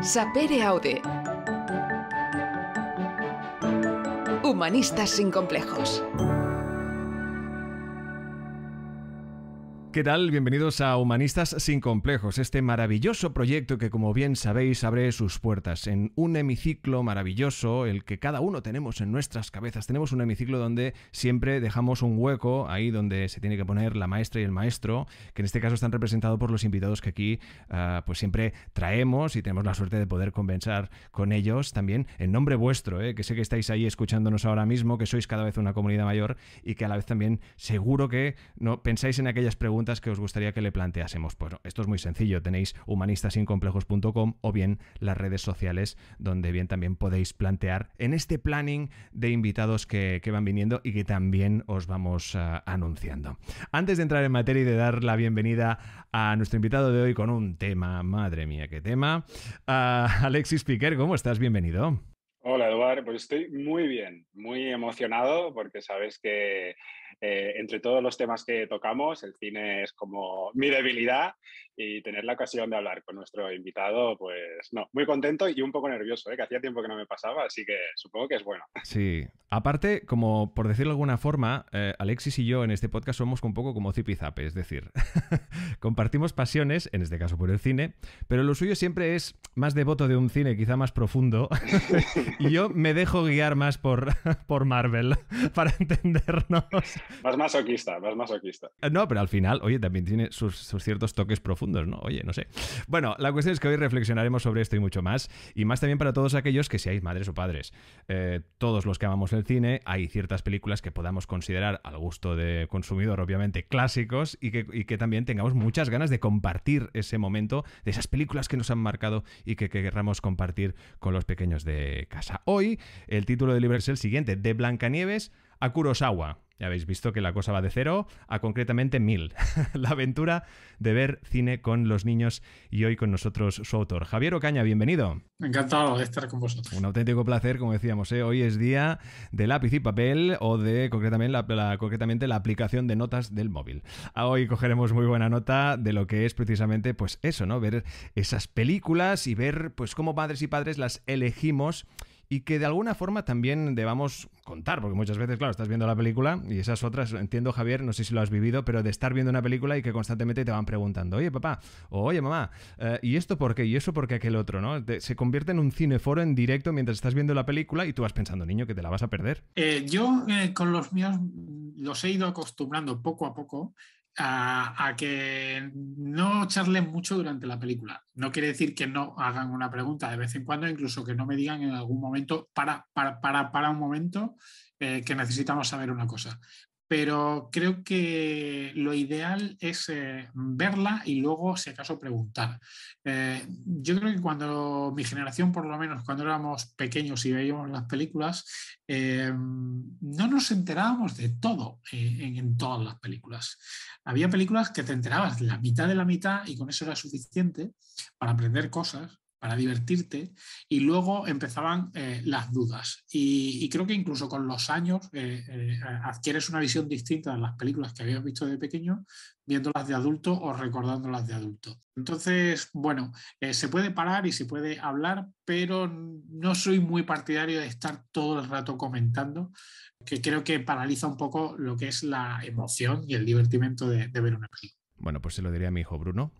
Sapere Aude. Humanistas sin complejos. ¿Qué tal? Bienvenidos a Humanistas sin Complejos, este maravilloso proyecto que como bien sabéis abre sus puertas en un hemiciclo maravilloso, el que cada uno tenemos en nuestras cabezas. Tenemos un hemiciclo donde siempre dejamos un hueco, ahí donde se tiene que poner la maestra y el maestro, que en este caso están representados por los invitados que aquí ah, pues siempre traemos y tenemos la suerte de poder conversar con ellos también en nombre vuestro, eh, que sé que estáis ahí escuchándonos ahora mismo, que sois cada vez una comunidad mayor y que a la vez también seguro que no pensáis en aquellas preguntas que os gustaría que le planteásemos? Pues esto es muy sencillo, tenéis humanistasincomplejos.com o bien las redes sociales donde bien también podéis plantear en este planning de invitados que, van viniendo y que también os vamos ah, anunciando. Antes de entrar en materia y de dar la bienvenida a nuestro invitado de hoy con un tema, madre mía, qué tema, ah, Alexis Piquer, ¿cómo estás? Bienvenido. Hola Eduardo, pues estoy muy bien, muy emocionado porque sabes que eh, entre todos los temas que tocamos, el cine es como mi debilidad y tener la ocasión de hablar con nuestro invitado, pues no, muy contento y un poco nervioso, ¿eh? que hacía tiempo que no me pasaba, así que supongo que es bueno. Sí, aparte, como por decirlo de alguna forma, eh, Alexis y yo en este podcast somos un poco como zipizape, es decir, compartimos pasiones, en este caso por el cine, pero lo suyo siempre es más devoto de un cine quizá más profundo y yo me dejo guiar más por, por Marvel para entendernos más masoquista, más masoquista. Eh, no, pero al final, oye, también tiene sus, ciertos toques profundos, ¿no? Oye, no sé. Bueno, la cuestión es que hoy reflexionaremos sobre esto y mucho más. Y más también para todos aquellos que seáis madres o padres. Eh, todos los que amamos el cine, hay ciertas películas que podamos considerar al gusto de consumidor, obviamente, clásicos y que, también tengamos muchas ganas de compartir ese momento de esas películas que nos han marcado y que, que querramos compartir con los pequeños de casa. Hoy, el título del libro es el siguiente, de Blancanieves a Kurosawa. Ya habéis visto que la cosa va de cero a concretamente mil. la aventura de ver cine con los niños y hoy con nosotros su autor. Javier Ocaña, bienvenido. Encantado de estar con vosotros. Un auténtico placer, como decíamos, ¿eh? hoy es día de lápiz y papel o de concretamente la, aplicación de notas del móvil. Ah, hoy cogeremos muy buena nota de lo que es precisamente pues eso, ¿no? Ver esas películas y ver pues cómo padres y padres las elegimos y que de alguna forma también debamos contar, porque muchas veces, claro, estás viendo la película y esas otras, entiendo Javier, no sé si lo has vivido, pero de estar viendo una película y que constantemente te van preguntando, oye papá, oye mamá, eh, ¿y esto por qué? ¿Y eso por qué aquel otro? ¿no? se convierte en un cineforo en directo mientras estás viendo la película y tú vas pensando, niño, que te la vas a perder. Eh, yo eh, con los míos los he ido acostumbrando poco a poco a, que no charlen mucho durante la película. No quiere decir que no hagan una pregunta de vez en cuando, incluso que no me digan en algún momento, para, para, para, para un momento, eh, que necesitamos saber una cosa pero creo que lo ideal es eh, verla y luego, si acaso, preguntar. Eh, yo creo que cuando mi generación, por lo menos cuando éramos pequeños y veíamos las películas, eh, no nos enterábamos de todo en, todas las películas. Había películas que te enterabas la mitad de la mitad y con eso era suficiente para aprender cosas para divertirte y luego empezaban eh, las dudas. Y, creo que incluso con los años eh, eh, adquieres una visión distinta de las películas que habías visto de pequeño, viéndolas de adulto o recordándolas de adulto. Entonces, bueno, se puede parar y se puede hablar, pero no soy muy partidario de estar todo el rato comentando, que creo que paraliza un poco lo que es la emoción y el divertimento de ver una película. Bueno, pues se lo diría a mi hijo Bruno.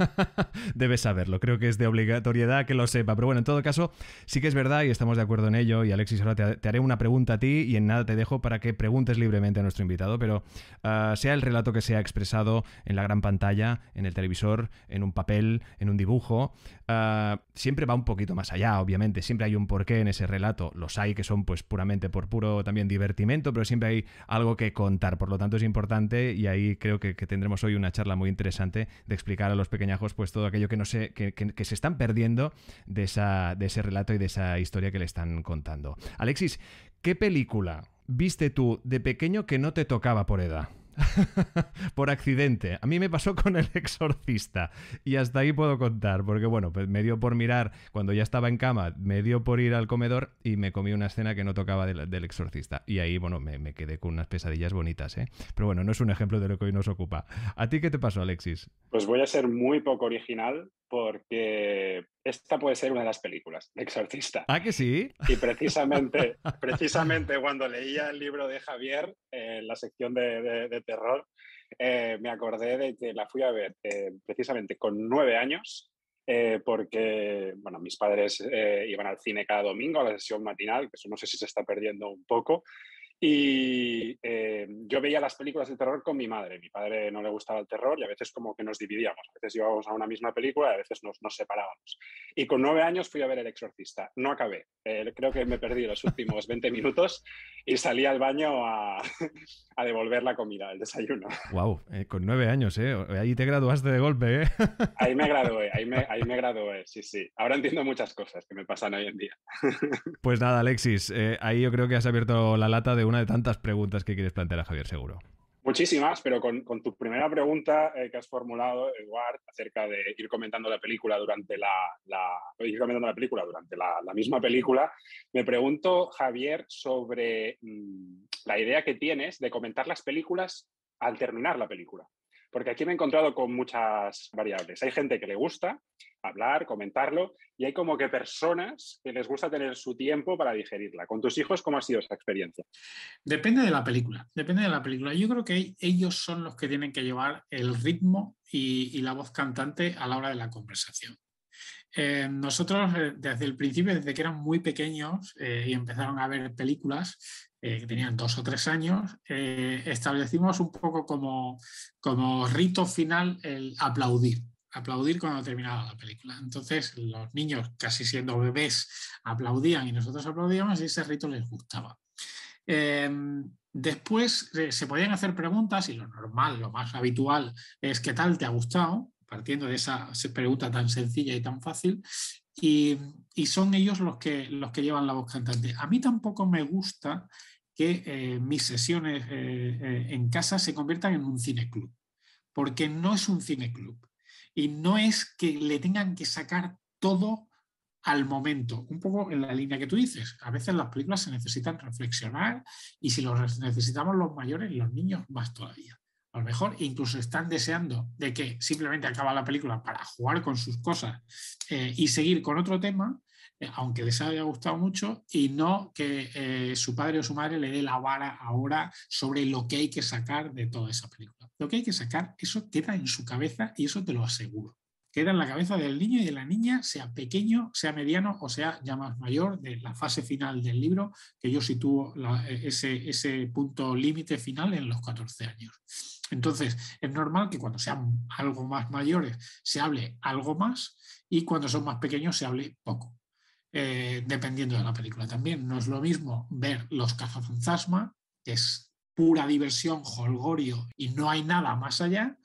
Debes saberlo, creo que es de obligatoriedad que lo sepa. Pero bueno, en todo caso, sí que es verdad y estamos de acuerdo en ello. Y Alexis, ahora te, haré una pregunta a ti y en nada te dejo para que preguntes libremente a nuestro invitado. Pero ah, sea el relato que sea expresado en la gran pantalla, en el televisor, en un papel, en un dibujo, ah, siempre va un poquito más allá, obviamente. Siempre hay un porqué en ese relato. Los hay que son pues puramente por puro también divertimento, pero siempre hay algo que contar. Por lo tanto, es importante y ahí creo que tendremos hoy un una charla muy interesante de explicar a los pequeñajos pues todo aquello que no sé que se están perdiendo de, esa, de ese relato y de esa historia que le están contando. Alexis, ¿qué película viste tú de pequeño que no te tocaba por edad? por accidente. A mí me pasó con el exorcista y hasta ahí puedo contar, porque bueno, pues me dio por mirar, cuando ya estaba en cama, me dio por ir al comedor y me comí una escena que no tocaba del, exorcista. Y ahí, bueno, me, me, quedé con unas pesadillas bonitas, ¿eh? Pero bueno, no es un ejemplo de lo que hoy nos ocupa. ¿A ti qué te pasó, Alexis? Pues voy a ser muy poco original porque esta puede ser una de las películas, Exorcista. ¿Ah, que sí? Y precisamente, precisamente cuando leía el libro de Javier, en eh, la sección de, terror, eh, me acordé de que la fui a ver eh, precisamente con nueve años, porque bueno, mis padres iban al cine cada domingo a la sesión matinal, que eso no sé si se está perdiendo un poco, y eh, yo veía las películas de terror con mi madre. Mi padre no le gustaba el terror y a veces como que nos dividíamos. A veces íbamos a una misma película y a veces nos, nos separábamos. Y con nueve años fui a ver El Exorcista. No acabé. Eh, creo que me perdí los últimos 20 minutos y salí al baño a, a devolver la comida, el desayuno. Wow, eh, con nueve años, ¿eh? Ahí te graduaste de golpe, ¿eh? Ahí me gradué, ahí me, ahí me gradué, sí, sí. Ahora entiendo muchas cosas que me pasan hoy en día. Pues nada, Alexis, ahí yo creo que has abierto la lata de de tantas preguntas que quieres plantear a Javier, seguro. Muchísimas, pero con, tu primera pregunta eh, que has formulado, Eduard, acerca de ir comentando la película durante la, ir comentando la película durante la, misma película, me pregunto, Javier, sobre mm, la idea que tienes de comentar las películas al terminar la película. Porque aquí me he encontrado con muchas variables. Hay gente que le gusta hablar, comentarlo, y hay como que personas que les gusta tener su tiempo para digerirla. ¿Con tus hijos cómo ha sido esa experiencia? Depende de la película, depende de la película. Yo creo que ellos son los que tienen que llevar el ritmo y, la voz cantante a la hora de la conversación. Eh, nosotros eh, desde el principio, desde que eran muy pequeños eh, y empezaron a ver películas, eh, que tenían dos o tres años, eh, establecimos un poco como, como rito final el aplaudir aplaudir cuando terminaba la película. Entonces los niños, casi siendo bebés, aplaudían y nosotros aplaudíamos y ese rito les gustaba. Em, después eh, se podían hacer preguntas y lo normal, lo más habitual es ¿qué tal te ha gustado? Partiendo de esa pregunta tan sencilla y tan fácil. Y, son ellos los que, los que llevan la voz cantante. A mí tampoco me gusta que eh, mis sesiones eh, eh, en casa se conviertan en un club, porque no es un club y no es que le tengan que sacar todo al momento, un poco en la línea que tú dices. A veces las películas se necesitan reflexionar y si los necesitamos los mayores, los niños más todavía. A lo mejor e incluso están deseando de que simplemente acaba la película para jugar con sus cosas y seguir con otro tema eh, aunque les haya gustado mucho, y no que eh, su padre o su madre le dé la vara ahora sobre lo que hay que sacar de toda esa película. Lo que hay que sacar, eso queda en su cabeza y eso te lo aseguro. Queda en la cabeza del niño y de la niña, sea pequeño, sea mediano o sea ya más mayor, de la fase final del libro, que yo sitúo eh, ese, ese punto límite final en los 14 años. Entonces, es normal que cuando sean algo más mayores se hable algo más y cuando son más pequeños se hable poco. Eh, dependiendo de la película también. No es lo mismo ver Los cazafantasma, que es pura diversión, holgorio y no hay nada más allá,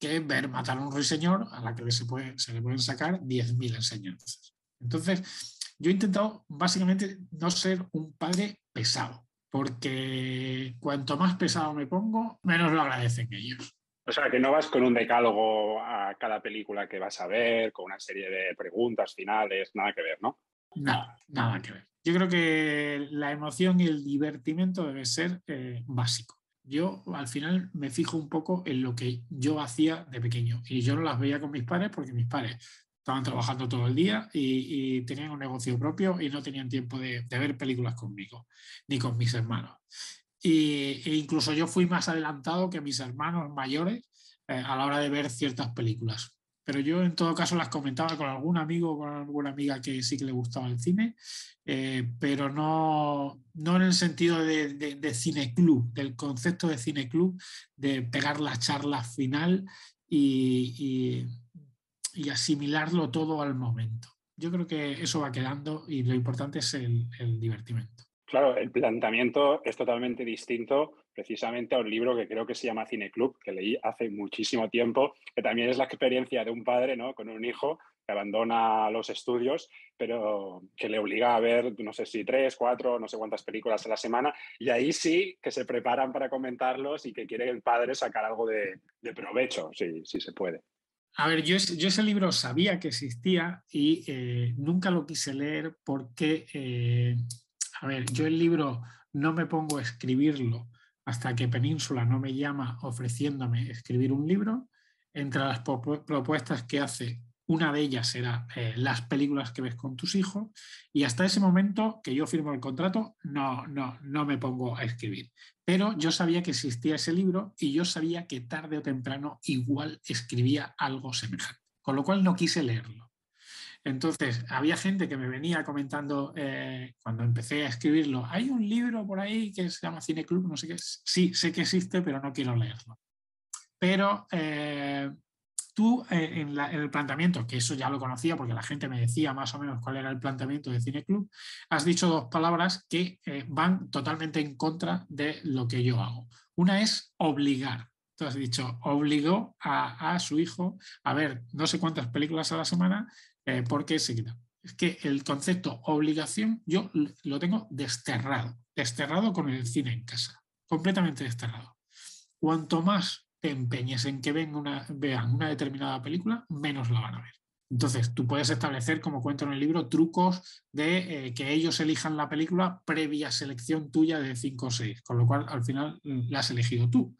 que ver matar a un ruiseñor a la que se, puede, se le pueden sacar 10.000 enseñanzas. Entonces, yo he intentado básicamente no ser un padre pesado, porque cuanto más pesado me pongo, menos lo agradecen ellos. O sea, que no vas con un decálogo a cada película que vas a ver, con una serie de preguntas finales, nada que ver, ¿no? Nada, nada que ver. Yo creo que la emoción y el divertimiento debe ser eh, básico. Yo al final me fijo un poco en lo que yo hacía de pequeño y yo no las veía con mis padres porque mis padres estaban trabajando todo el día y, tenían un negocio propio y no tenían tiempo de, ver películas conmigo ni con mis hermanos. e incluso yo fui más adelantado que mis hermanos mayores eh, a la hora de ver ciertas películas pero yo en todo caso las comentaba con algún amigo o con alguna amiga que sí que le gustaba el cine, eh, pero no, no en el sentido de, cineclub, del concepto de club, de pegar la charla final y, asimilarlo todo al momento. Yo creo que eso va quedando y lo importante es el, el divertimento. Claro, el planteamiento es totalmente distinto precisamente a un libro que creo que se llama Cine Club, que leí hace muchísimo tiempo, que también es la experiencia de un padre ¿no? con un hijo que abandona los estudios, pero que le obliga a ver, no sé si tres, cuatro, no sé cuántas películas a la semana, y ahí sí que se preparan para comentarlos y que quiere el padre sacar algo de, provecho, si, se puede. A ver, yo, yo, ese libro sabía que existía y eh, nunca lo quise leer porque eh, a ver, yo el libro no me pongo a escribirlo hasta que Península no me llama ofreciéndome escribir un libro. Entre las propuestas que hace, una de ellas era eh, las películas que ves con tus hijos. Y hasta ese momento que yo firmo el contrato, no, no, no me pongo a escribir. Pero yo sabía que existía ese libro y yo sabía que tarde o temprano igual escribía algo semejante. Con lo cual no quise leerlo. Entonces, había gente que me venía comentando eh, cuando empecé a escribirlo, hay un libro por ahí que se llama Cine Club, no sé qué, es. sí, sé que existe, pero no quiero leerlo. Pero eh, tú, eh, en, el planteamiento, que eso ya lo conocía porque la gente me decía más o menos cuál era el planteamiento de Cine Club, has dicho dos palabras que van totalmente en contra de lo que yo hago. Una es obligar. Tú has dicho, obligó a, a, su hijo a ver no sé cuántas películas a la semana porque eh, ¿Por qué Es que el concepto obligación yo lo tengo desterrado, desterrado con el cine en casa, completamente desterrado. Cuanto más te empeñes en que una, vean una determinada película, menos la van a ver. Entonces, tú puedes establecer, como cuento en el libro, trucos de eh, que ellos elijan la película previa selección tuya de 5 o 6, con lo cual al final mm, la has elegido tú.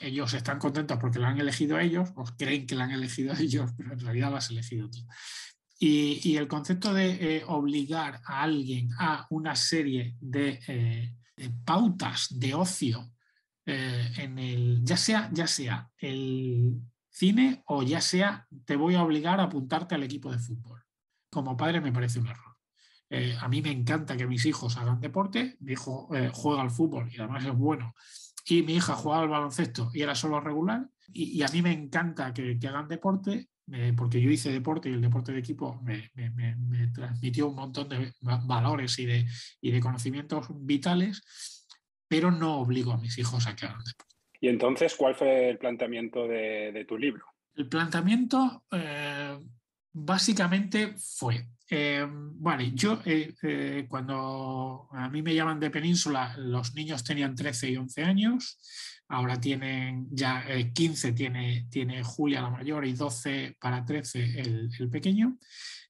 Ellos están contentos porque la han elegido ellos, o creen que la han elegido ellos, pero en realidad la has elegido tú. Y, el concepto de eh, obligar a alguien a una serie de, eh, pautas de ocio, eh, en el, ya, sea, ya sea el cine o ya sea te voy a obligar a apuntarte al equipo de fútbol. Como padre me parece un error. a mí me encanta que mis hijos hagan deporte. Mi hijo juega al fútbol y además es bueno. Y mi hija jugaba al baloncesto y era solo regular. Y, a mí me encanta que, hagan deporte, eh, porque yo hice deporte y el deporte de equipo me, transmitió un montón de valores y de, conocimientos vitales, pero no obligo a mis hijos a que hagan deporte. ¿Y entonces cuál fue el planteamiento de, tu libro? El planteamiento eh, básicamente fue, eh, yo eh, cuando a mí me llaman de península, los niños tenían 13 y 11 años, Ahora tienen ya 15, eh, tiene, tiene Julia la mayor y 12 para 13 el, pequeño.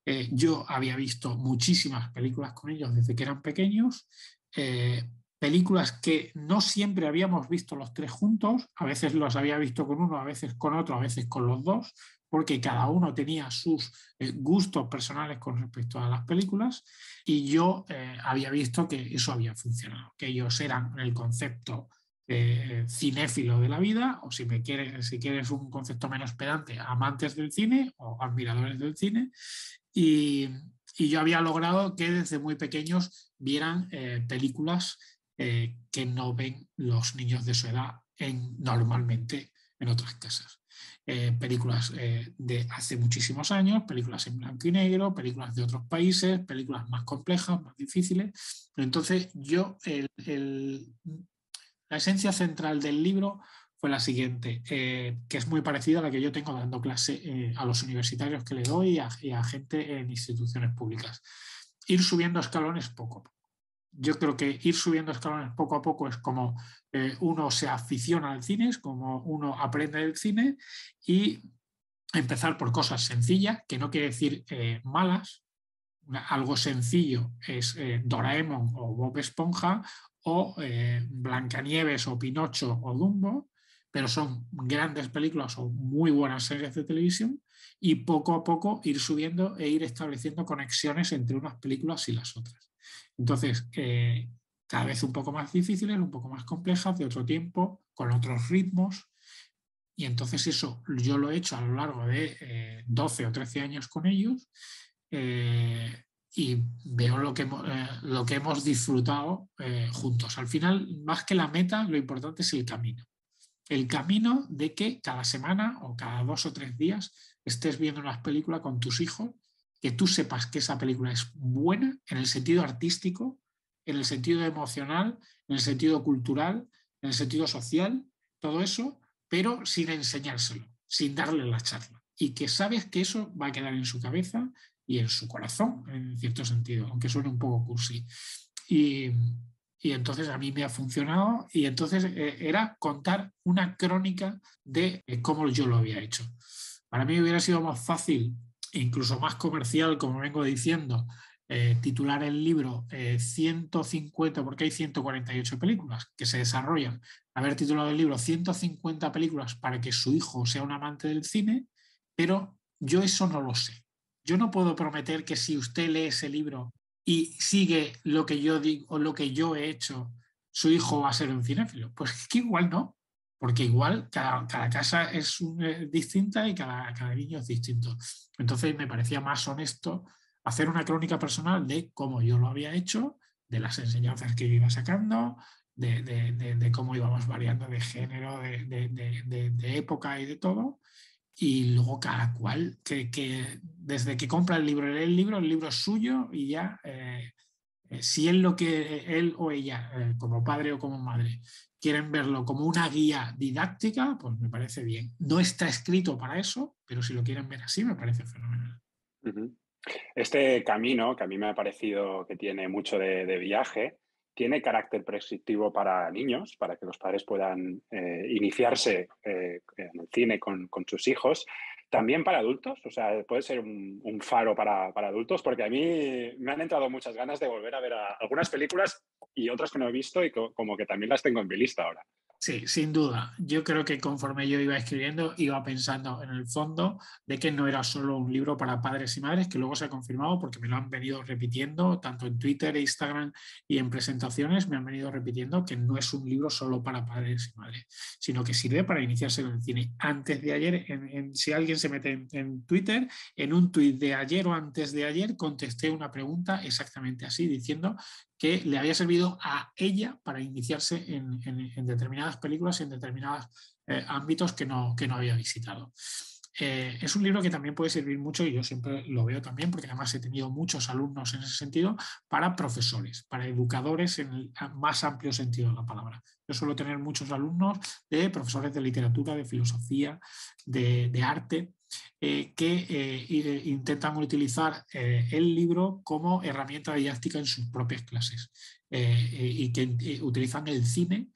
Eh, yo había visto muchísimas películas con ellos desde que eran pequeños, eh, películas que no siempre habíamos visto los tres juntos, a veces los había visto con uno, a veces con otro, a veces con los dos, porque cada uno tenía sus gustos personales con respecto a las películas y yo había visto que eso había funcionado, que ellos eran el concepto eh, cinéfilo de la vida, o si, me quieres, si quieres un concepto menos pedante, amantes del cine o admiradores del cine. Y, yo había logrado que desde muy pequeños vieran eh, películas eh, que no ven los niños de su edad en, normalmente en otras casas. películas de hace muchísimos años, películas en blanco y negro, películas de otros países, películas más complejas, más difíciles. entonces yo el, la esencia central del libro fue la siguiente, eh, que es muy parecida a la que yo tengo dando clase eh, a los universitarios que le doy y a, gente en instituciones públicas. Ir subiendo escalones poco a poco. Yo creo que ir subiendo escalones poco a poco es como eh, uno se aficiona al cine, es como uno aprende del cine y empezar por cosas sencillas, que no quiere decir malas, algo sencillo es Doraemon o Bob Esponja o eh, Blancanieves o Pinocho o Dumbo, pero son grandes películas o muy buenas series de televisión y poco a poco ir subiendo e ir estableciendo conexiones entre unas películas y las otras. Entonces, eh, cada vez un poco más difíciles, un poco más complejas, de otro tiempo, con otros ritmos. Y entonces eso yo lo he hecho a lo largo de 12 eh, o 13 años con ellos y veo lo que, eh, lo que hemos disfrutado eh, juntos. Al final, más que la meta, lo importante es el camino. El camino de que cada semana o cada dos o tres días estés viendo una película con tus hijos, que tú sepas que esa película es buena en el sentido artístico, en el sentido emocional, en el sentido cultural, en el sentido social, todo eso, pero sin enseñárselo, sin darle la charla. Y que sabes que eso va a quedar en su cabeza y en su corazón, en cierto sentido, aunque suene un poco cursi. Y, entonces a mí me ha funcionado y entonces eh, era contar una crónica de eh, cómo yo lo había hecho. Para mí hubiera sido más fácil, incluso más comercial, como vengo diciendo, eh, titular el libro 150, porque hay 148 películas que se desarrollan, haber titulado el libro 150 películas para que su hijo sea un amante del cine, pero yo eso no lo sé. Yo no puedo prometer que si usted lee ese libro y sigue lo que yo digo o lo que yo he hecho, su hijo va a ser un cinéfilo. Pues que igual no, porque igual cada, casa es, eh, distinta y cada, niño es distinto. Entonces me parecía más honesto hacer una crónica personal de cómo yo lo había hecho, de las enseñanzas que yo iba sacando, de, de cómo íbamos variando de género, de, época y de todo, y luego cada cual, que, desde que compra el libro, lee el libro, el libro es suyo y ya, eh, eh, si es lo que él o ella, eh, como padre o como madre, quieren verlo como una guía didáctica, pues me parece bien. No está escrito para eso, pero si lo quieren ver así, me parece fenomenal. Este camino, que a mí me ha parecido que tiene mucho de viaje, tiene carácter prescriptivo para niños, para que los padres puedan eh, iniciarse eh, en el cine con, sus hijos. También para adultos, o sea, puede ser un, faro para, adultos, porque a mí me han entrado muchas ganas de volver a ver algunas películas y otras que no he visto y como que también las tengo en mi lista ahora. Sí, sin duda. Yo creo que conforme yo iba escribiendo, iba pensando en el fondo de que no era solo un libro para padres y madres, que luego se ha confirmado porque me lo han venido repitiendo, tanto en Twitter, e Instagram y en presentaciones, me han venido repitiendo que no es un libro solo para padres y madres, sino que sirve para iniciarse en el cine. Antes de ayer, en, si alguien se mete en, en Twitter, en un tuit de ayer o antes de ayer, contesté una pregunta exactamente así, diciendo que le había servido a ella para iniciarse en, determinadas películas y en determinados eh, ámbitos que no, no había visitado. Eh, es un libro que también puede servir mucho, y yo siempre lo veo también, porque además he tenido muchos alumnos en ese sentido, para profesores, para educadores en el más amplio sentido de la palabra. Yo suelo tener muchos alumnos de profesores de literatura, de filosofía, de, de arte, eh, que eh, eh, intentan utilizar el libro como herramienta didáctica en sus propias clases y que utilizan el cine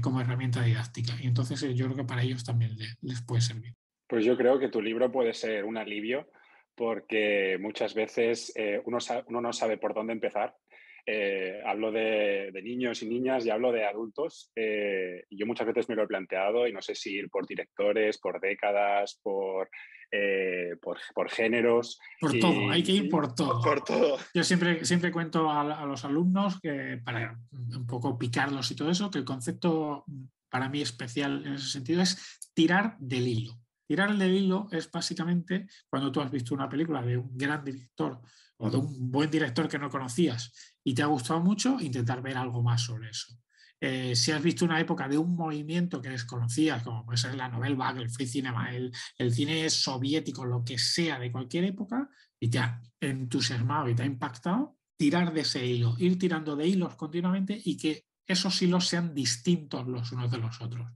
como herramienta didáctica. Y entonces yo creo que para ellos también les puede servir. Pues yo creo que tu libro puede ser un alivio porque muchas veces uno no sabe por dónde empezar eh, hablo de, niños y niñas y hablo de adultos. Eh, yo muchas veces me lo he planteado y no sé si ir por directores, por décadas, por, eh, por, géneros. Por todo, hay que ir por todo. Por todo. Yo siempre, siempre cuento a, a, los alumnos que para un poco picarlos y todo eso, que el concepto para mí especial en ese sentido es tirar del hilo. Tirar del hilo es básicamente cuando tú has visto una película de un gran director o de un buen director que no conocías y te ha gustado mucho, intentar ver algo más sobre eso. Eh, si has visto una época de un movimiento que desconocías, como puede ser la novel bag el free cinema, el, el, cine soviético, lo que sea de cualquier época, y te ha entusiasmado y te ha impactado, tirar de ese hilo, ir tirando de hilos continuamente y que esos hilos sean distintos los unos de los otros.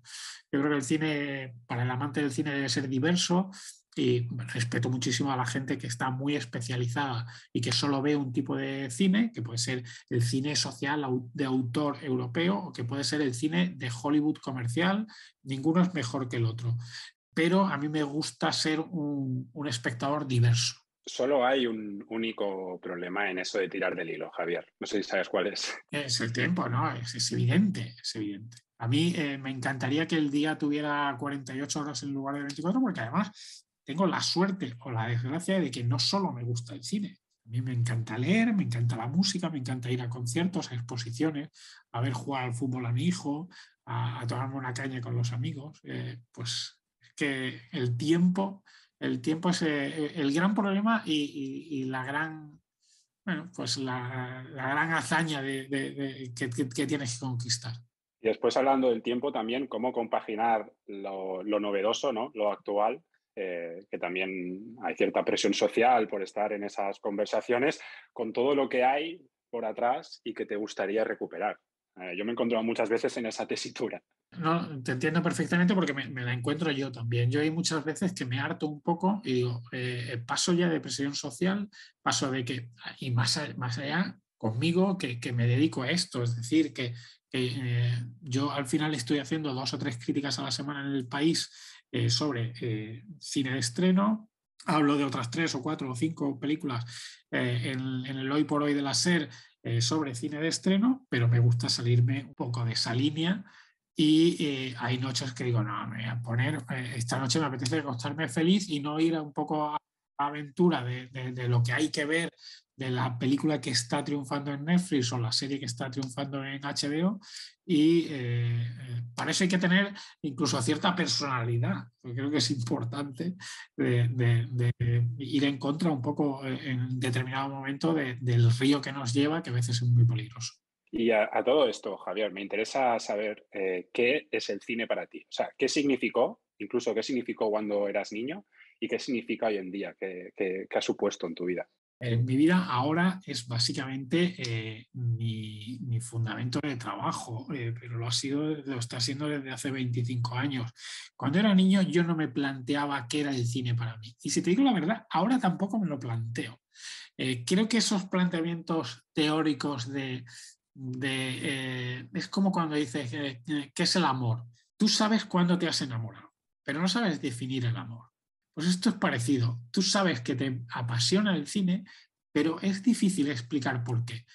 Yo creo que el cine, para el amante del cine, debe ser diverso, y respeto muchísimo a la gente que está muy especializada y que solo ve un tipo de cine, que puede ser el cine social de autor europeo o que puede ser el cine de Hollywood comercial, ninguno es mejor que el otro. Pero a mí me gusta ser un, espectador diverso. Solo hay un único problema en eso de tirar del hilo, Javier. No sé si sabes cuál es. Es el tiempo, ¿no? Es, evidente, es evidente. A mí eh, me encantaría que el día tuviera 48 horas en lugar de 24, porque además tengo la suerte o la desgracia de que no solo me gusta el cine. A mí me encanta leer, me encanta la música, me encanta ir a conciertos, a exposiciones, a ver jugar al fútbol a mi hijo, a, tomarme una caña con los amigos. Eh, pues es que el tiempo, el tiempo es eh, eh, el gran problema y, la gran, pues la, gran hazaña de, que, tienes que conquistar. Y después hablando del tiempo también, cómo compaginar lo, novedoso, ¿no? lo actual, eh, que también hay cierta presión social por estar en esas conversaciones, con todo lo que hay por atrás y que te gustaría recuperar. Eh, yo me he encontrado muchas veces en esa tesitura. No, te entiendo perfectamente porque me, la encuentro yo también. Yo hay muchas veces que me harto un poco y digo, eh, paso ya de presión social, paso de que, y más, más allá conmigo, que, me dedico a esto, es decir, que, yo al final estoy haciendo dos o tres críticas a la semana en el país eh, sobre eh, cine de estreno. Hablo de otras tres o cuatro o cinco películas eh, en, el hoy por hoy de la SER sobre cine de estreno, pero me gusta salirme un poco de esa línea y hay noches que digo, no, me voy a poner, esta noche me apetece acostarme feliz y no ir a un poco a aventura de, de, lo que hay que ver de la película que está triunfando en Netflix o la serie que está triunfando en HBO y eh, eh, parece que tener incluso cierta personalidad. creo que es importante de, ir en contra un poco eh, en determinado momento del río que nos lleva, que a veces es muy peligroso. Y a, todo esto, Javier, me interesa saber qué es el cine para ti. O sea, qué significó, incluso qué significó cuando eras niño y qué significa hoy en día, qué ha supuesto en tu vida. Eh, mi vida ahora es básicamente eh, mi, fundamento de trabajo, eh, pero lo, ha sido, lo está siendo desde hace 25 años. Cuando era niño yo no me planteaba qué era el cine para mí. Y si te digo la verdad, ahora tampoco me lo planteo. creo que esos planteamientos teóricos de... de es como cuando dices, ¿qué es el amor? Tú sabes cuándo te has enamorado, pero no sabes definir el amor. Pues esto es parecido. Tú sabes que te apasiona el cine, pero es difícil explicar por qué.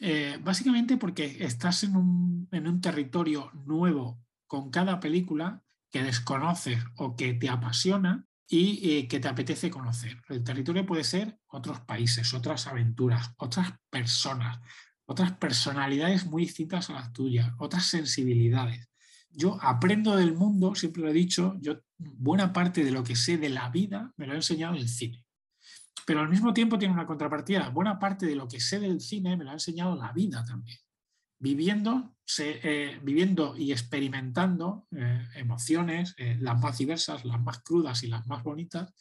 Eh, básicamente porque estás en un, territorio nuevo con cada película que desconoces o que te apasiona y eh, que te apetece conocer. El territorio puede ser otros países, otras aventuras, otras personas, otras personalidades muy distintas a las tuyas, otras sensibilidades yo aprendo del mundo, siempre lo he dicho, yo buena parte de lo que sé de la vida me lo ha enseñado el cine. Pero al mismo tiempo tiene una contrapartida, buena parte de lo que sé del cine me lo ha enseñado la vida también. Viviendo, eh, viviendo y experimentando eh, emociones, eh, las más diversas, las más crudas y las más bonitas,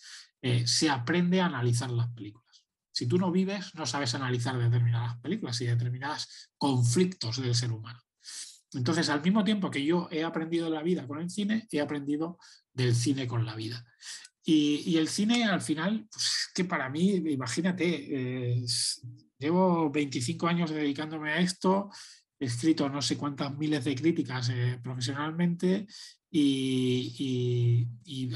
se aprende a analizar las películas. Si tú no vives, no sabes analizar determinadas películas y determinados conflictos del ser humano. Entonces, al mismo tiempo que yo he aprendido la vida con el cine, he aprendido del cine con la vida. Y, el cine, al final, pues, que para mí, imagínate, llevo 25 años dedicándome a esto, he escrito no sé cuántas miles de críticas eh, profesionalmente y,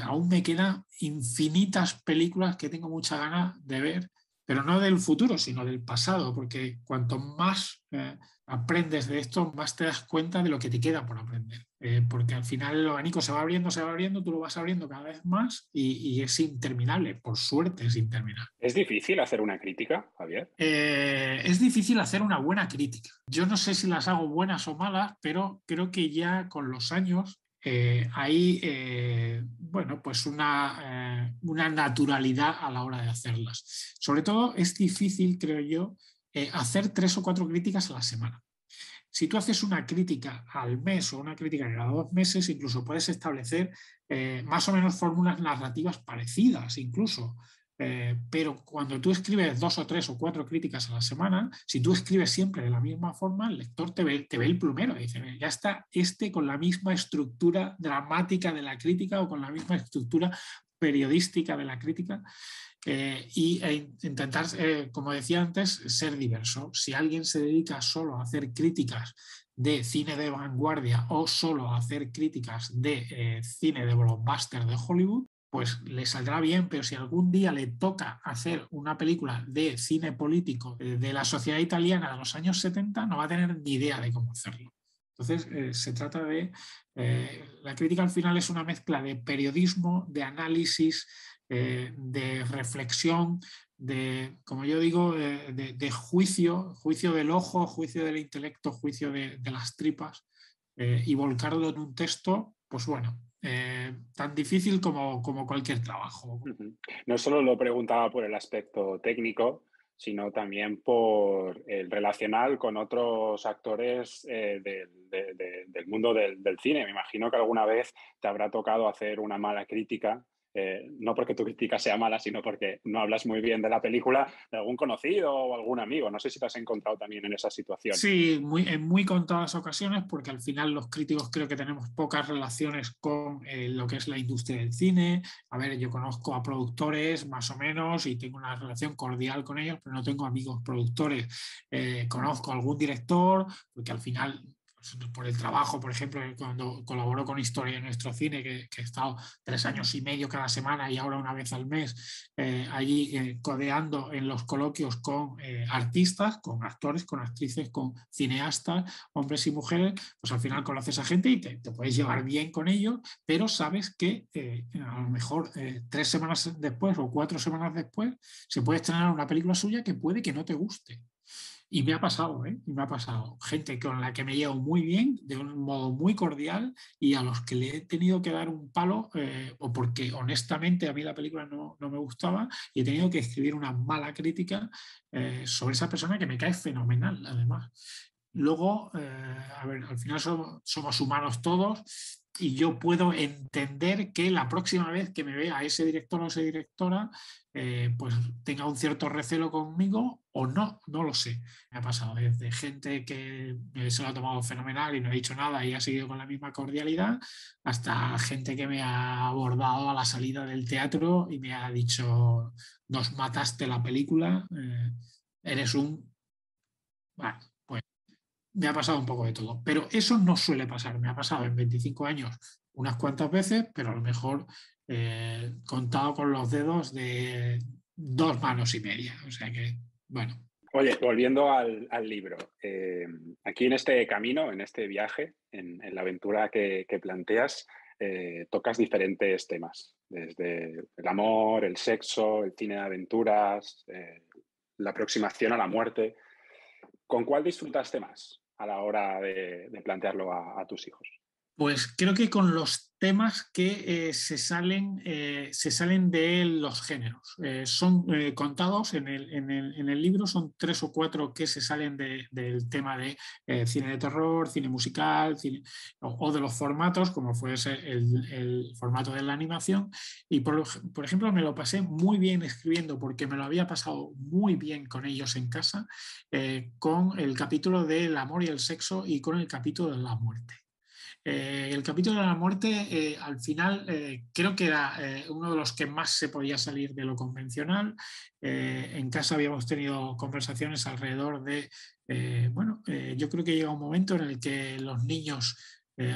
aún me quedan infinitas películas que tengo mucha ganas de ver, pero no del futuro, sino del pasado, porque cuanto más... Eh, aprendes de esto, más te das cuenta de lo que te queda por aprender. Eh, porque al final el abanico se va abriendo, se va abriendo, tú lo vas abriendo cada vez más y, es interminable, por suerte es interminable. ¿Es difícil hacer una crítica, Javier? Eh, es difícil hacer una buena crítica. Yo no sé si las hago buenas o malas, pero creo que ya con los años eh, hay bueno, pues una, una, naturalidad a la hora de hacerlas. Sobre todo es difícil, creo yo, eh, hacer tres o cuatro críticas a la semana. Si tú haces una crítica al mes o una crítica cada dos meses, incluso puedes establecer eh, más o menos fórmulas narrativas parecidas, incluso. Eh, pero cuando tú escribes dos o tres o cuatro críticas a la semana, si tú escribes siempre de la misma forma, el lector te ve, te ve el plumero dice, ya está este con la misma estructura dramática de la crítica o con la misma estructura periodística de la crítica eh, y, e intentar, eh, como decía antes, ser diverso. Si alguien se dedica solo a hacer críticas de cine de vanguardia o solo a hacer críticas de eh, cine de blockbuster de Hollywood, pues le saldrá bien, pero si algún día le toca hacer una película de cine político de la sociedad italiana de los años 70, no va a tener ni idea de cómo hacerlo. Entonces, eh, se trata de, eh, la crítica al final es una mezcla de periodismo, de análisis, eh, de reflexión, de, como yo digo, de, juicio, juicio del ojo, juicio del intelecto, juicio de, las tripas, y volcarlo en un texto, pues bueno, tan difícil como, como, cualquier trabajo. No solo lo preguntaba por el aspecto técnico, sino también por el relacional con otros actores eh, del mundo del, cine. Me imagino que alguna vez te habrá tocado hacer una mala crítica no porque tu crítica sea mala, sino porque no hablas muy bien de la película de algún conocido o algún amigo. No sé si te has encontrado también en esa situación. Sí, muy, en muy contadas ocasiones, porque al final los críticos creo que tenemos pocas relaciones con eh, lo que es la industria del cine. A ver, yo conozco a productores más o menos y tengo una relación cordial con ellos, pero no tengo amigos productores. Eh, conozco a algún director, porque al final por el trabajo, por ejemplo, eh, cuando colaboró con Historia de Nuestro Cine, que, he estado tres años y medio cada semana y ahora una vez al mes eh, allí eh, codeando en los coloquios con artistas, con actores, con actrices, con cineastas, hombres y mujeres, pues al final conoces a gente y te puedes llevar bien con ellos, pero sabes que a lo mejor tres semanas después o cuatro semanas después se puede estrenar una película suya que puede que no te guste y me ha pasado, ¿eh? Y me ha pasado. Gente con la que me llevo muy bien, de un modo muy cordial, y a los que le he tenido que dar un palo, eh, o porque honestamente a mí la película no, me gustaba, y he tenido que escribir una mala crítica eh, sobre esa persona que me cae fenomenal, además. Luego, eh, a ver, al final somos humanos todos y yo puedo entender que la próxima vez que me vea ese director o esa directora, eh, pues tenga un cierto recelo conmigo o no, no lo sé. Me ha pasado desde gente que se lo ha tomado fenomenal y no ha dicho nada y ha seguido con la misma cordialidad, hasta gente que me ha abordado a la salida del teatro y me ha dicho, nos mataste la película, eh, eres un me ha pasado un poco de todo, pero eso no suele pasar. Me ha pasado en 25 años unas cuantas veces, pero a lo mejor eh, contado con los dedos de dos manos y media. O sea que, bueno. Oye, volviendo al, libro, eh, aquí en este camino, en este viaje, en, la aventura que, planteas, eh, tocas diferentes temas, desde el amor, el sexo, el cine de aventuras, la aproximación a la muerte. ¿Con cuál disfrutaste más? a la hora de, plantearlo a tus hijos. Pues creo que con los temas que eh, se, salen, eh, se salen de los géneros. Eh, son contados en el, libro, son tres o cuatro que se salen del tema de cine de terror, cine musical, o, de los formatos, como fuese el, formato de la animación. Y por, por, ejemplo, me lo pasé muy bien escribiendo, porque me lo había pasado muy bien con ellos en casa, con el capítulo del amor y el sexo y con el capítulo de la muerte. Eh, el capítulo de la muerte, eh, al final, eh, creo que era uno de los que más se podía salir de lo convencional. en casa habíamos tenido conversaciones alrededor de, bueno, yo creo que llega un momento en el que los niños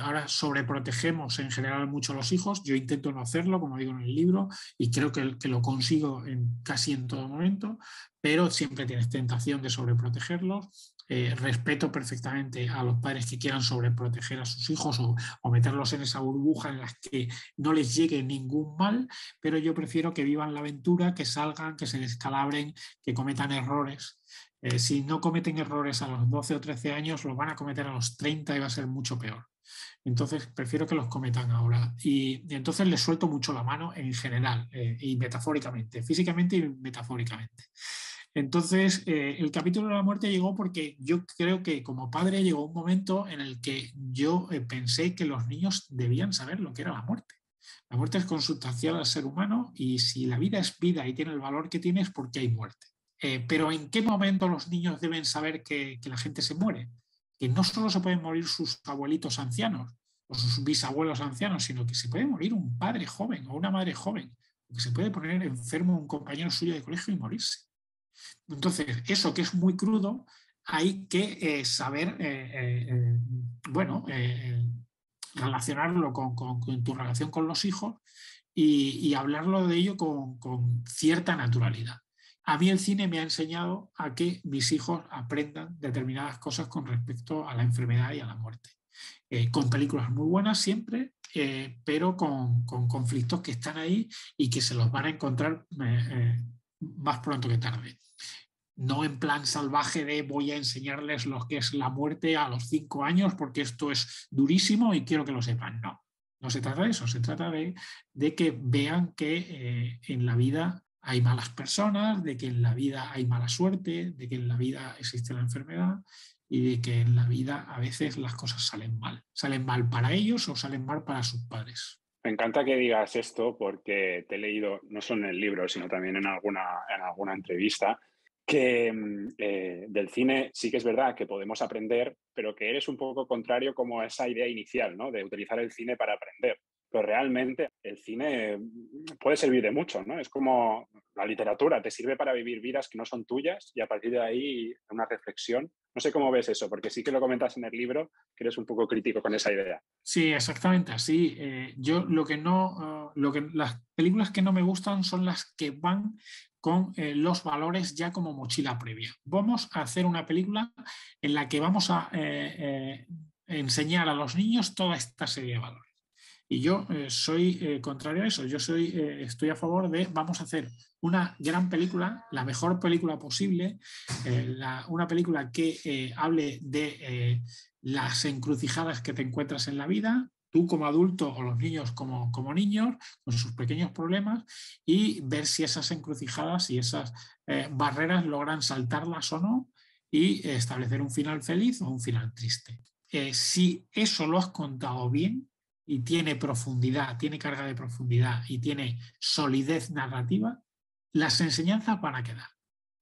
ahora sobreprotegemos en general mucho a los hijos. Yo intento no hacerlo, como digo en el libro, y creo que, que lo consigo en, casi en todo momento, pero siempre tienes tentación de sobreprotegerlos. Eh, respeto perfectamente a los padres que quieran sobreproteger a sus hijos o, meterlos en esa burbuja en la que no les llegue ningún mal, pero yo prefiero que vivan la aventura, que salgan, que se descalabren, que cometan errores. Eh, si no cometen errores a los 12 o 13 años, los van a cometer a los 30 y va a ser mucho peor. Entonces, prefiero que los cometan ahora. Y, entonces les suelto mucho la mano en general eh, y metafóricamente, físicamente y metafóricamente. Entonces, eh, el capítulo de la muerte llegó porque yo creo que como padre llegó un momento en el que yo eh, pensé que los niños debían saber lo que era la muerte. La muerte es consultación al ser humano y si la vida es vida y tiene el valor que tiene es porque hay muerte. Eh, pero ¿en qué momento los niños deben saber que, que la gente se muere? Que no solo se pueden morir sus abuelitos ancianos o sus bisabuelos ancianos, sino que se puede morir un padre joven o una madre joven, que se puede poner enfermo un compañero suyo de colegio y morirse. Entonces, eso que es muy crudo, hay que eh, saber, eh, eh, bueno, relacionarlo con, tu relación con los hijos y, hablarlo de ello con, con, cierta naturalidad. A mí el cine me ha enseñado a que mis hijos aprendan determinadas cosas con respecto a la enfermedad y a la muerte. con películas muy buenas siempre, pero con, conflictos que están ahí y que se los van a encontrar más pronto que tarde. No en plan salvaje de voy a enseñarles lo que es la muerte a los cinco años porque esto es durísimo y quiero que lo sepan. No, no se trata de eso, se trata de, que vean que eh, en la vida hay malas personas, de que en la vida hay mala suerte, de que en la vida existe la enfermedad y de que en la vida a veces las cosas salen mal. Salen mal para ellos o salen mal para sus padres. Me encanta que digas esto porque te he leído, no solo en el libro, sino también en alguna, en alguna entrevista, que mm, eh, del cine sí que es verdad que podemos aprender, pero que eres un poco contrario como a esa idea inicial, ¿no? De utilizar el cine para aprender pero realmente el cine puede servir de mucho, ¿no? Es como la literatura, te sirve para vivir vidas que no son tuyas y a partir de ahí una reflexión. No sé cómo ves eso, porque sí que lo comentas en el libro, que eres un poco crítico con esa idea. Sí, exactamente así. Eh, yo lo que no, eh, lo que las películas que no me gustan son las que van con eh, los valores ya como mochila previa. Vamos a hacer una película en la que vamos a enseñar a los niños toda esta serie de valores. Y yo eh, soy eh, contrario a eso. Yo soy, eh, estoy a favor de vamos a hacer una gran película, la mejor película posible, una película que hable de las encrucijadas que te encuentras en la vida, tú como adulto o los niños como, niños, con sus pequeños problemas, y ver si esas encrucijadas y esas barreras logran saltarlas o no y establecer un final feliz o un final triste. si eso lo has contado bien, y tiene profundidad, tiene carga de profundidad y tiene solidez narrativa, las enseñanzas van a quedar.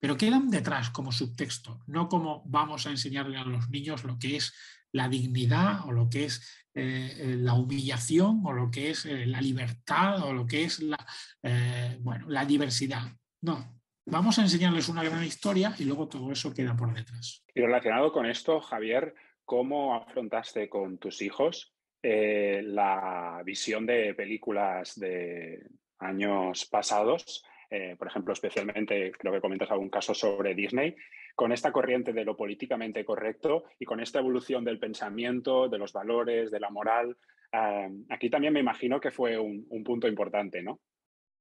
Pero quedan detrás como subtexto, no como vamos a enseñarle a los niños lo que es la dignidad o lo que es eh, eh, la humillación o lo que es eh, la libertad o lo que es la, bueno, la diversidad. No, vamos a enseñarles una gran historia y luego todo eso queda por detrás. Y relacionado con esto, Javier, ¿cómo afrontaste con tus hijos eh, la visión de películas de años pasados, eh, por ejemplo, especialmente creo que comentas algún caso sobre Disney, con esta corriente de lo políticamente correcto y con esta evolución del pensamiento, de los valores, de la moral. Ah, aquí también me imagino que fue un punto importante, ¿no?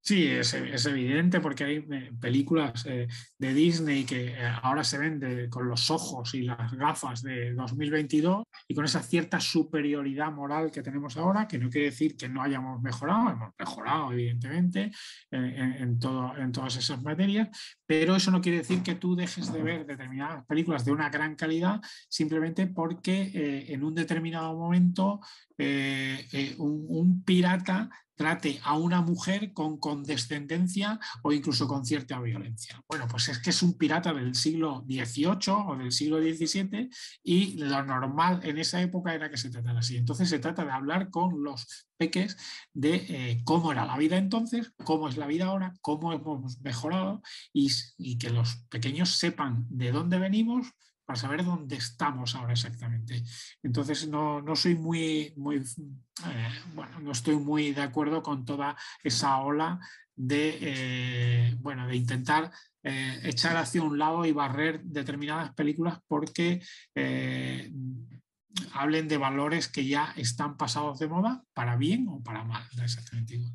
Sí, es, evidente porque hay eh, películas eh, de Disney que eh, ahora se ven con los ojos y las gafas de 2022 y con esa cierta superioridad moral que tenemos ahora, que no quiere decir que no hayamos mejorado, hemos mejorado evidentemente en, todo, en todas esas materias, pero eso no quiere decir que tú dejes de ver determinadas películas de una gran calidad simplemente porque en un determinado momento un pirata trate a una mujer con condescendencia o incluso con cierta violencia. Bueno, pues es que es un pirata del siglo XVIII o del siglo XVII y lo normal en esa época era que se tratara así. Entonces se trata de hablar con los peques de eh, cómo era la vida entonces, cómo es la vida ahora, cómo hemos mejorado y que los pequeños sepan de dónde venimos, para saber dónde estamos ahora exactamente. Entonces, no, soy muy, muy eh, bueno, no estoy muy de acuerdo con toda esa ola de, eh, bueno, de intentar eh, echar hacia un lado y barrer determinadas películas porque hablen de valores que ya están pasados de moda, para bien o para mal, exactamente igual.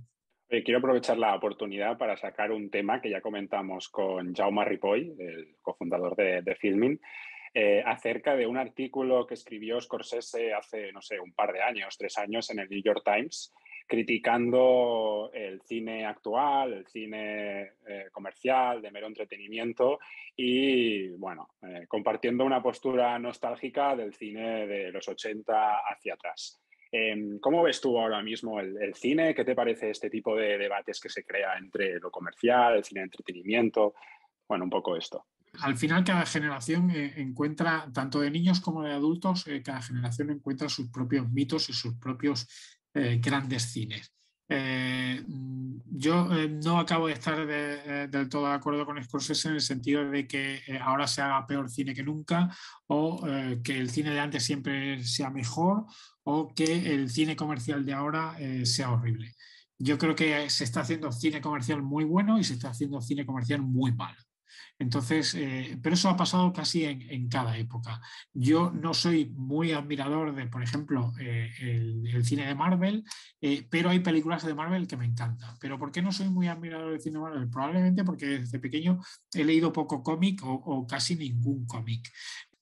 Quiero aprovechar la oportunidad para sacar un tema que ya comentamos con Jaume Ripoll, el cofundador de, de Filmin, eh, acerca de un artículo que escribió Scorsese hace, no sé, un par de años, tres años en el New York Times, criticando el cine actual, el cine eh, comercial, de mero entretenimiento y, bueno, eh, compartiendo una postura nostálgica del cine de los 80 hacia atrás. Em, ¿Cómo ves tú ahora mismo el, el, cine? ¿Qué te parece este tipo de debates que se crea entre lo comercial, el cine de entretenimiento? Bueno, un poco esto al final cada generación eh, encuentra, tanto de niños como de adultos, eh, cada generación encuentra sus propios mitos y sus propios eh, grandes cines. Mm, yo no acabo de estar del todo de acuerdo con Scorsese en el sentido de que ahora se haga peor cine que nunca o que el cine de antes siempre sea mejor o que el cine comercial de ahora sea horrible. Yo creo que se está haciendo cine comercial muy bueno y se está haciendo cine comercial muy malo. Entonces, eh, pero eso ha pasado casi en, cada época. Yo no soy muy admirador de, por ejemplo, eh, el, cine de Marvel, eh, pero hay películas de Marvel que me encantan. ¿Pero por qué no soy muy admirador del cine de Marvel? Probablemente porque desde pequeño he leído poco cómic o, o, casi ningún cómic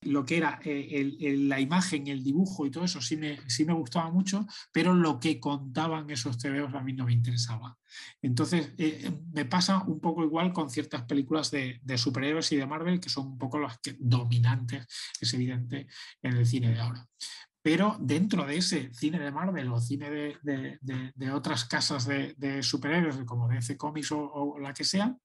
lo que era eh, la imagen, el dibujo y todo eso sí me, gustaba mucho, pero lo que contaban esos tebeos a mí no me interesaba. Entonces, eh, me pasa un poco igual con ciertas películas de, superhéroes y de Marvel, que son un poco las dominantes, es evidente, en el cine de ahora. Pero dentro de ese cine de Marvel o cine de, otras casas de, superhéroes, como DC Comics o la que sea,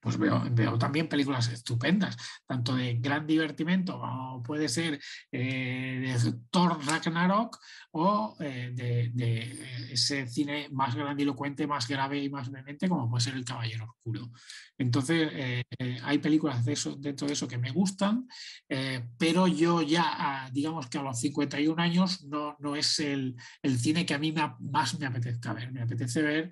pues veo, también películas estupendas, tanto de gran divertimento como puede ser eh, de Thor Ragnarok o eh, de, eh, ese cine más grandilocuente, más grave y más vehemente como puede ser El Caballero Oscuro. Entonces, eh, hay películas de eso, dentro de eso que me gustan, pero yo ya, digamos que a los 51 años, no, es el, cine que a mí más me apetezca ver. Me apetece ver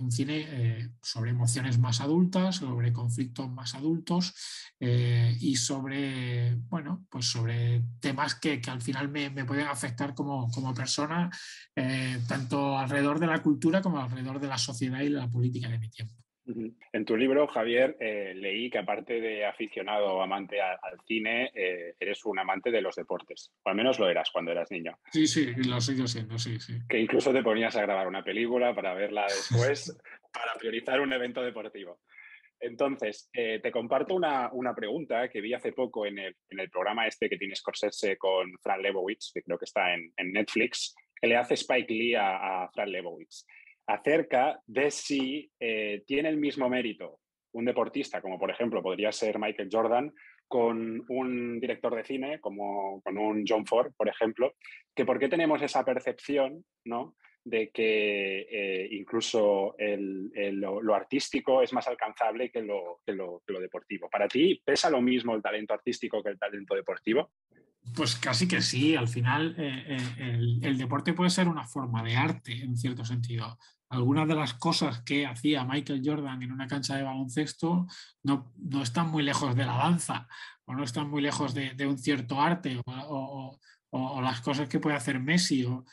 un cine sobre emociones más adultas sobre conflictos más adultos eh, y sobre, bueno, pues sobre temas que, al final me, pueden afectar como, persona, eh, tanto alrededor de la cultura como alrededor de la sociedad y la política de mi tiempo. En tu libro, Javier, eh, leí que aparte de aficionado o amante al cine, eres un amante de los deportes, o al menos lo eras cuando eras niño. Sí, sí, lo sigo siendo, sí, sí. Que incluso te ponías a grabar una película para verla después, para priorizar un evento deportivo. Entonces, eh, te comparto una, pregunta que vi hace poco en el, programa este que tiene Scorsese con Fran Lebowitz, que creo que está en, Netflix, que le hace Spike Lee a, Frank Fran Lebowitz, acerca de si eh, tiene el mismo mérito un deportista, como por ejemplo podría ser Michael Jordan, con un director de cine, como con un John Ford, por ejemplo, que por qué tenemos esa percepción ¿no? de que eh, incluso el, lo, artístico es más alcanzable que lo, que, lo, deportivo. ¿Para ti pesa lo mismo el talento artístico que el talento deportivo? Pues casi que sí. Al final, eh, eh, el, deporte puede ser una forma de arte, en cierto sentido. Algunas de las cosas que hacía Michael Jordan en una cancha de baloncesto no, no están muy lejos de la danza o no están muy lejos de, un cierto arte o, o las cosas que puede hacer Messi o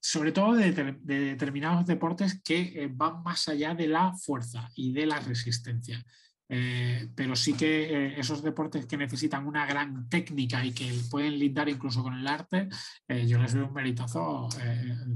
sobre todo de, determinados deportes que eh, van más allá de la fuerza y de la resistencia. Eh, pero sí que eh, esos deportes que necesitan una gran técnica y que pueden lindar incluso con el arte, yo les veo un meritazo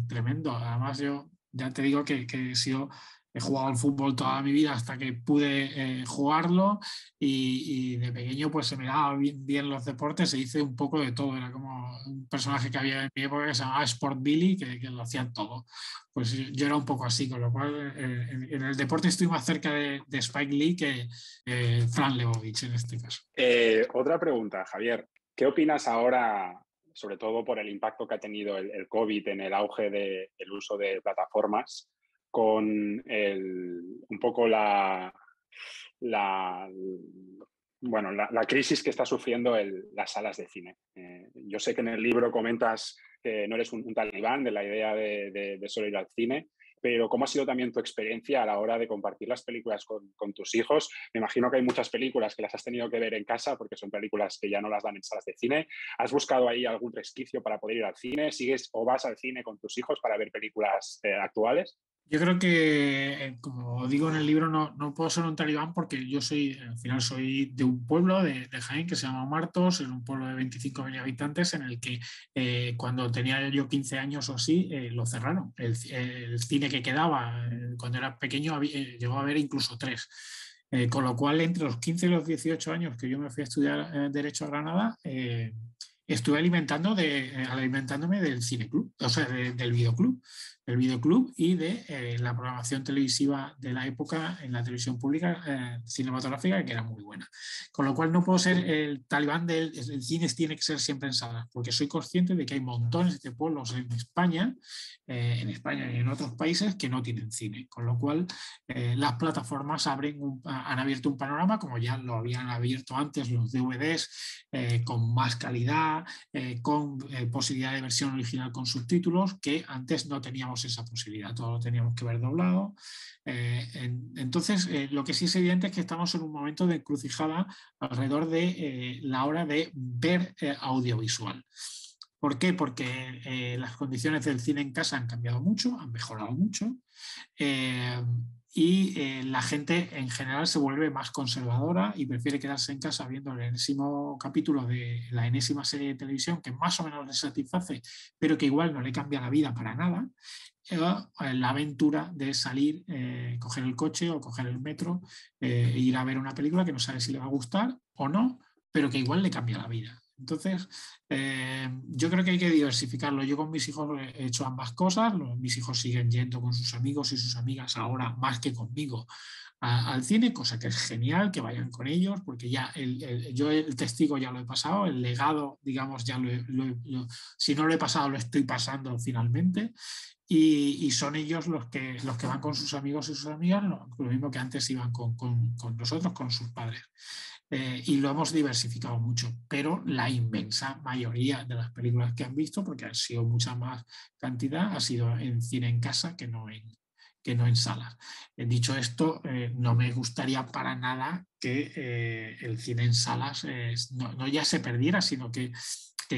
tremendo. Además, yo ya te digo que, que he sido he jugado al fútbol toda mi vida hasta que pude eh, jugarlo y, de pequeño pues se me daban bien, los deportes, se hice un poco de todo, era como un personaje que había en mi época que se llamaba Sport Billy, que, lo hacían todo. Pues yo era un poco así, con lo cual eh, en, el deporte estoy más cerca de, Spike Lee que eh, Fran Lebovich en este caso. Eh, otra pregunta, Javier. ¿Qué opinas ahora sobre todo por el impacto que ha tenido el, COVID en el auge del uso de plataformas, con un poco la, bueno, la, crisis que está sufriendo las salas de cine. Eh, yo sé que en el libro comentas que no eres un, talibán de la idea de, de, solo ir al cine, pero ¿cómo ha sido también tu experiencia a la hora de compartir las películas con, tus hijos? Me imagino que hay muchas películas que las has tenido que ver en casa porque son películas que ya no las dan en salas de cine. ¿Has buscado ahí algún resquicio para poder ir al cine? ¿Sigues o vas al cine con tus hijos para ver películas eh, actuales? Yo creo que, eh, como digo en el libro, no, puedo ser un talibán porque yo soy, al final soy de un pueblo de, Jaén que se llama Martos, en un pueblo de 25.000 habitantes en el que eh, cuando tenía yo 15 años o así, eh, lo cerraron. El, cine que quedaba cuando era pequeño llegó a haber incluso tres. con lo cual, entre los 15 y los 18 años que yo me fui a estudiar Derecho a Granada, estuve alimentando de, alimentándome del cine club, o sea, del videoclub el videoclub y de eh, la programación televisiva de la época en la televisión pública eh, cinematográfica, que era muy buena. Con lo cual no puedo ser el talibán del el cine, tiene que ser siempre en salas, porque soy consciente de que hay montones de pueblos en España, eh, en España y en otros países que no tienen cine. Con lo cual las plataformas abren han abierto un panorama, como ya lo habían abierto antes los DVDs, con más calidad, con posibilidad de versión original con subtítulos, que antes no teníamos esa posibilidad, todo lo teníamos que ver doblado. Eh, entonces, eh, lo que sí es evidente es que estamos en un momento de encrucijada alrededor de eh, la hora de ver audiovisual. ¿Por qué? Porque las condiciones del cine en casa han cambiado mucho, han mejorado mucho. Eh, y eh, la gente en general se vuelve más conservadora y prefiere quedarse en casa viendo el enésimo capítulo de la enésima serie de televisión que más o menos le satisface, pero que igual no le cambia la vida para nada, eh, la aventura de salir, eh, coger el coche o coger el metro e ir a ver una película que no sabe si le va a gustar o no, pero que igual le cambia la vida. Entonces, eh, yo creo que hay que diversificarlo. Yo con mis hijos he hecho ambas cosas. mis hijos siguen yendo con sus amigos y sus amigas ahora más que conmigo al cine, cosa que es genial que vayan con ellos, porque ya el, yo el testigo ya lo he pasado, el legado, digamos, ya lo, lo, si no lo he pasado, lo estoy pasando finalmente. Y, son ellos los que, los que van con sus amigos y sus amigas, lo, mismo que antes iban con, con nosotros, con sus padres. Eh, y lo hemos diversificado mucho, pero la inmensa mayoría de las películas que han visto, porque ha sido mucha más cantidad, ha sido en cine en casa que no en, que no en salas. Eh, dicho esto, eh, no me gustaría para nada que el cine en salas no, ya se perdiera, sino que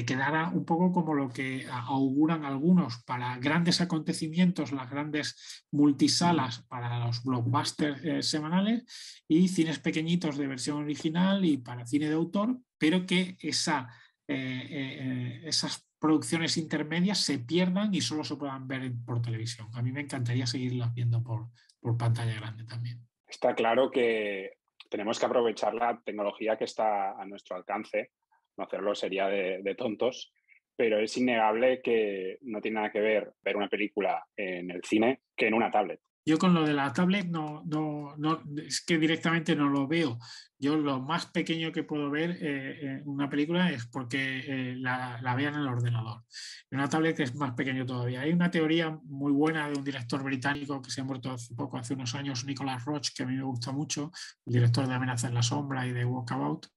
quedará quedara un poco como lo que auguran algunos para grandes acontecimientos, las grandes multisalas mm. para los blockbusters eh, semanales y cines pequeñitos de versión original y para cine de autor, pero que esa, eh, eh, esas producciones intermedias se pierdan y solo se puedan ver por televisión. A mí me encantaría seguirlas viendo por, por pantalla grande también. Está claro que tenemos que aprovechar la tecnología que está a nuestro alcance no hacerlo sería de, de tontos, pero es innegable que no tiene nada que ver ver una película en el cine que en una tablet. Yo con lo de la tablet no, no, es que directamente no lo veo. Yo lo más pequeño que puedo ver en eh, eh, una película es porque eh, la, vean en el ordenador. En una tablet es más pequeño todavía. Hay una teoría muy buena de un director británico que se ha muerto hace poco, hace unos años, Nicolas Roche, que a mí me gusta mucho, el director de Amenaza en la Sombra y de Walkabout,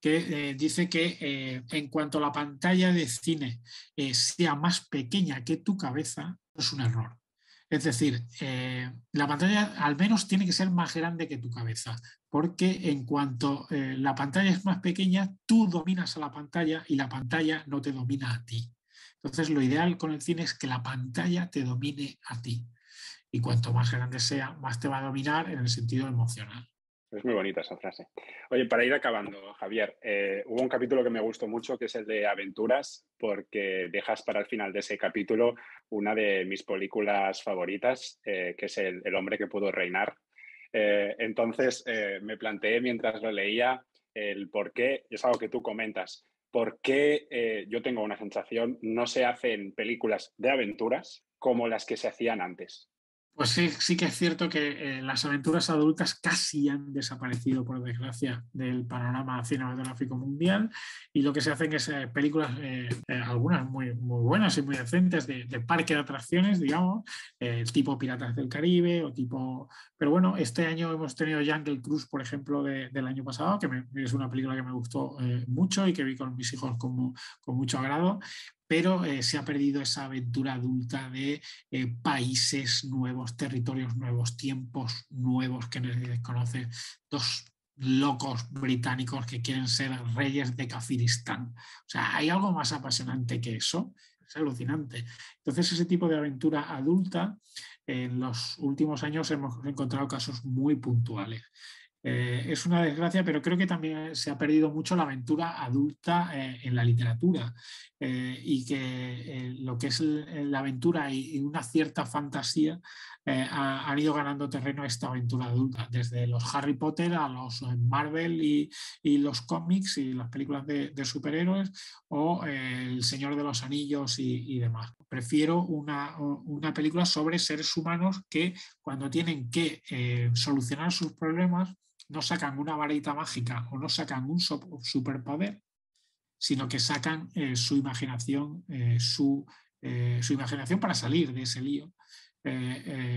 que dice que en cuanto la pantalla de cine sea más pequeña que tu cabeza, es un error. Es decir, eh, la pantalla al menos tiene que ser más grande que tu cabeza, porque en cuanto eh, la pantalla es más pequeña, tú dominas a la pantalla y la pantalla no te domina a ti. Entonces, lo ideal con el cine es que la pantalla te domine a ti. Y cuanto más grande sea, más te va a dominar en el sentido emocional. Es muy bonita esa frase. Oye, para ir acabando, Javier, eh, hubo un capítulo que me gustó mucho, que es el de aventuras, porque dejas para el final de ese capítulo una de mis películas favoritas, eh, que es el, hombre que pudo reinar. Eh, entonces eh, me planteé mientras lo leía el por qué, es algo que tú comentas, por qué yo tengo una sensación, no se hacen películas de aventuras como las que se hacían antes. Pues sí, sí que es cierto que eh, las aventuras adultas casi han desaparecido, por desgracia, del panorama cinematográfico mundial y lo que se hacen es eh, películas, eh, algunas muy, muy buenas y muy decentes, de, parque de atracciones, digamos, tipo Piratas del Caribe o tipo... Pero bueno, este año hemos tenido Jungle Cruise, por ejemplo, del año pasado, que es una película que me gustó mucho y que vi con mis hijos con, con mucho agrado, pero eh, se ha perdido esa aventura adulta de eh, países nuevos, territorios nuevos, tiempos nuevos que desconoce. Dos locos británicos que quieren ser reyes de Kafiristán. O sea, hay algo más apasionante que eso. Es alucinante. Entonces, ese tipo de aventura adulta, en los últimos años hemos encontrado casos muy puntuales. Eh, es una desgracia, pero creo que también se ha perdido mucho la aventura adulta eh, en la literatura eh, y que lo que es la aventura y, una cierta fantasía han ido ganando terreno a esta aventura adulta, desde los Harry Potter a los Marvel y, los cómics y las películas de, superhéroes o El Señor de los Anillos y, demás. Prefiero una, película sobre seres humanos que cuando tienen que solucionar sus problemas, no sacan una varita mágica o no sacan un superpoder, sino que sacan eh, su imaginación, eh, eh, su, imaginación para salir de ese lío,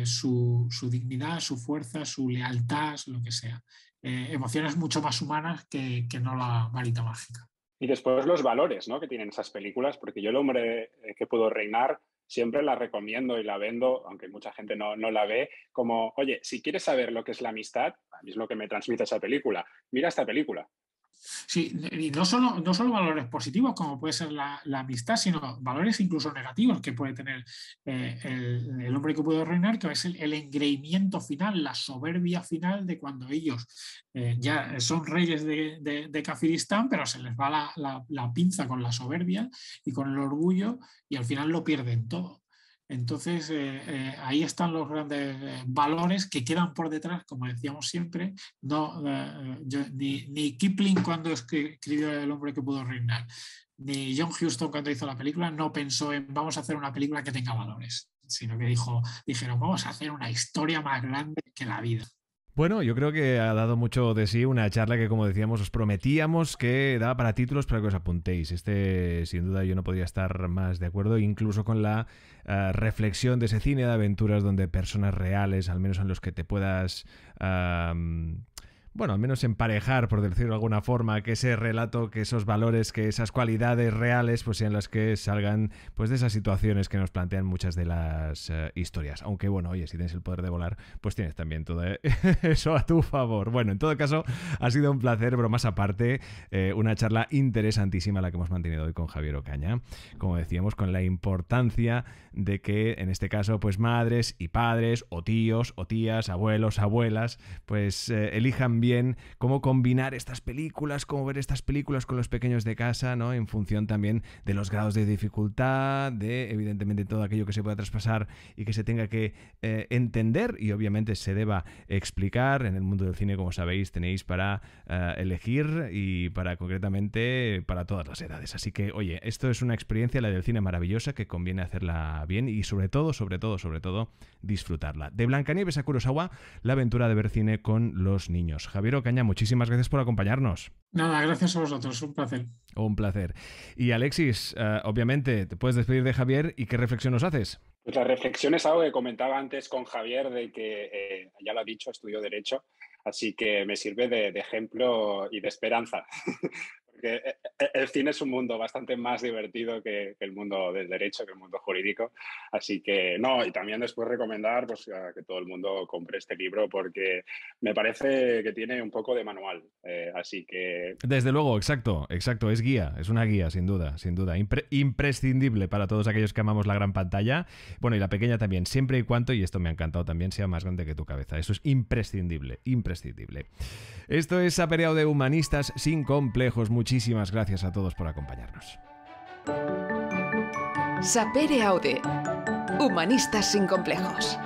su, dignidad, su fuerza, su lealtad, lo que sea. emociones mucho más humanas que, no la varita mágica. Y después los valores ¿no? que tienen esas películas, porque yo el hombre que puedo reinar siempre la recomiendo y la vendo, aunque mucha gente no, la ve, como, oye, si quieres saber lo que es la amistad, a es lo que me transmite esa película, mira esta película. Sí, y no solo, no valores positivos, como puede ser la, amistad, sino valores incluso negativos que puede tener eh, el, hombre que puede reinar, que es el, engreimiento final, la soberbia final de cuando ellos eh, ya son reyes de, de, pero se les va la pinza con la soberbia y con el orgullo y al final lo pierden todo. Entonces, eh, eh, ahí están los grandes eh, valores que quedan por detrás, como decíamos siempre, no, ni, Kipling cuando escribió El hombre que pudo reinar, ni John Huston cuando hizo la película, no pensó en vamos a hacer una película que tenga valores, sino que dijo, dijeron vamos a hacer una historia más grande que la vida. Bueno, yo creo que ha dado mucho de sí una charla que, como decíamos, os prometíamos que daba para títulos para que os apuntéis. Este, sin duda, yo no podría estar más de acuerdo, incluso con la ah, reflexión de ese cine de aventuras donde personas reales, al menos en los que te puedas bueno, al menos emparejar, por decirlo de alguna forma, que ese relato, que esos valores, que esas cualidades reales, pues sean las que salgan pues de esas situaciones que nos plantean muchas de las eh, historias. Aunque bueno, oye, si tienes el poder de volar, pues tienes también todo ¿eh? eso a tu favor. Bueno, en todo caso, ha sido un placer, bromas aparte, eh, una charla interesantísima la que hemos mantenido hoy con Javier Ocaña, como decíamos, con la importancia de que en este caso, pues madres y padres, o tíos, o tías, abuelos, abuelas, pues elijan bien cómo combinar estas películas, cómo ver estas películas con los pequeños de casa, En función también de los grados de dificultad, de evidentemente todo aquello que se pueda traspasar y que se tenga que eh, entender y obviamente se deba explicar. En el mundo del cine, como sabéis, tenéis para eh, elegir y para concretamente para todas las edades. Así que, oye, esto es una experiencia, la del cine maravillosa, que conviene hacerla bien y sobre todo, sobre todo, sobre todo, disfrutarla. De Blancanieves a Kurosawa, la aventura de ver cine con los niños. Javier Ocaña, muchísimas gracias por acompañarnos. Nada, gracias a vosotros, un placer. Un placer. Y Alexis, eh, obviamente, te puedes despedir de Javier y qué reflexión nos haces. Pues la reflexión es algo que comentaba antes con Javier, de que eh, ya lo ha dicho, estudió Derecho, así que me sirve de ejemplo y de esperanza que eh, eh, el cine es un mundo bastante más divertido que, el mundo del derecho, que el mundo jurídico. Así que, no, y también después recomendar pues, que todo el mundo compre este libro porque me parece que tiene un poco de manual. Eh, así que. Desde luego, exacto, exacto. Es guía, es una guía, sin duda, sin duda. imprescindible para todos aquellos que amamos la gran pantalla. Bueno, y la pequeña también, siempre y cuanto, y esto me ha encantado también, sea más grande que tu cabeza. Eso es imprescindible, imprescindible. Esto es Aperio de Humanistas sin complejos. Muchísimas gracias a todos por acompañarnos. Sapere Aude. Humanistas sin complejos.